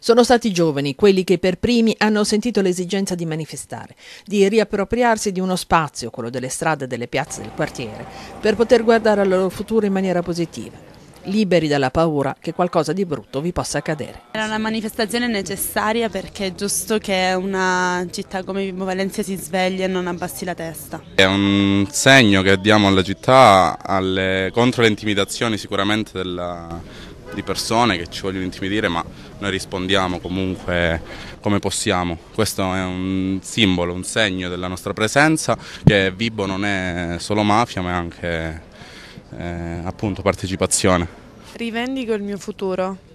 Sono stati i giovani quelli che per primi hanno sentito l'esigenza di manifestare, di riappropriarsi di uno spazio, quello delle strade e delle piazze del quartiere, per poter guardare al loro futuro in maniera positiva, liberi dalla paura che qualcosa di brutto vi possa accadere. Era una manifestazione necessaria perché è giusto che una città come Vibo Valencia si svegli e non abbassi la testa. È un segno che diamo alla città alle, contro le intimidazioni sicuramente della, di persone che ci vogliono intimidire, ma noi rispondiamo comunque come possiamo. Questo è un simbolo, un segno della nostra presenza, che Vibo non è solo mafia, ma è anche eh, appunto partecipazione. Rivendico il mio futuro,